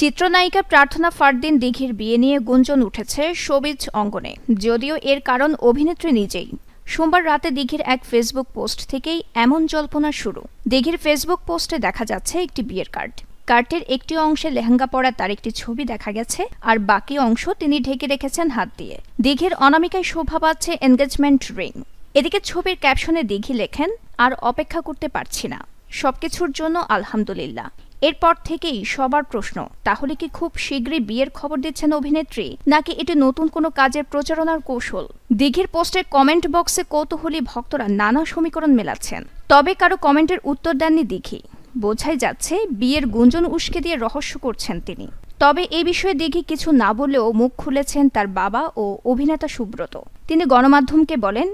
চিত্রনায়িকা প্রার্থনা ফারদিন দিঘির বিয়ে নিয়ে গুঞ্জন উঠেছে সবিজ অঙ্গনে যদিও এর কারণ অভিনেত্রী নিজেই সোমবার রাতে দিঘির এক ফেসবুক পোস্ট থেকেই এমন জল্পনা শুরু দিঘির ফেসবুক পোস্টে দেখা যাচ্ছে একটি বিয়ের কার্ড কার্ডের একটি অংশে লেহেঙ্গা পরা তার একটি ছবি দেখা গেছে আর বাকি অংশ তিনি ঢেকে রেখেছেন হাত দিয়ে দিঘির অনামিকায় শোভা পাচ্ছে এনগেজমেন্ট রিং এদিকে ছবির ক্যাপশনে দিঘি লেখেন আর অপেক্ষা করতে পারছি না সবকিছুর জন্য আলহামদুলিল্লাহ এরপর থেকেই সবার প্রশ্ন তাহলে কি খুব শীঘ্রই বিয়ের খবর দিচ্ছেন অভিনেত্রী নাকি এটি নতুন কোনো কাজের প্রচারণার কৌশল দীঘির পোস্টের কমেন্ট বক্সে কৌতূহলী ভক্তরা নানা সমীকরণ মেলাচ্ছেন তবে কারো কমেন্টের উত্তর দেননি দীঘি বোঝাই যাচ্ছে বিয়ের গুঞ্জন উস্কে দিয়ে রহস্য করছেন তিনি তবে এ বিষয়ে দীঘি কিছু না বলেও মুখ খুলেছেন তার বাবা ও অভিনেতা সুব্রত তিনি গণমাধ্যমকে বলেন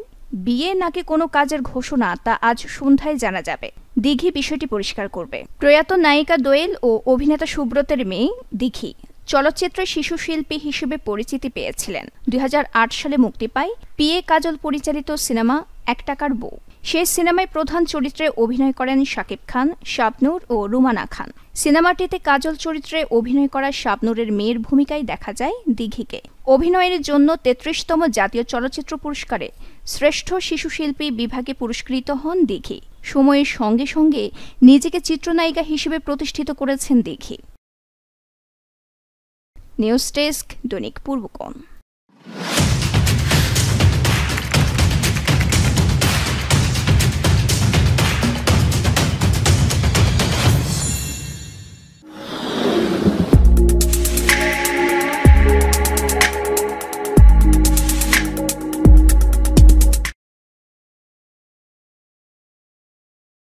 বিয়ে নাকি কোনো কাজের ঘোষণা তা আজ সন্ধ্যায় জানা যাবে দিঘি বিষয়টি পরিষ্কার করবে প্রয়াত নায়িকা দোয়েল ও অভিনেতা সুব্রতের মেয়ে দিঘি চলচ্চিত্রে শিশু শিল্পী হিসেবে পরিচিতি পেয়েছিলেন দুই সালে মুক্তি পায় পি এ কাজল পরিচালিত সিনেমা এক টাকার বউ সেই সিনেমায় প্রধান চরিত্রে অভিনয় করেন শাকিব খান শাবনুর ও রুমানা খান সিনেমাটিতে কাজল চরিত্রে অভিনয় করা শাবনুরের মেয়ের ভূমিকায় দেখা যায় দিঘিকে অভিনয়ের জন্য তেত্রিশতম জাতীয় চলচ্চিত্র পুরস্কারে শ্রেষ্ঠ শিশু শিল্পী বিভাগে পুরস্কৃত হন দিঘি সময়ের সঙ্গে সঙ্গে নিজেকে চিত্রনায়িকা হিসেবে প্রতিষ্ঠিত করেছেন দেখে নিউজ ডেস্ক দৈনিক পূর্বকণ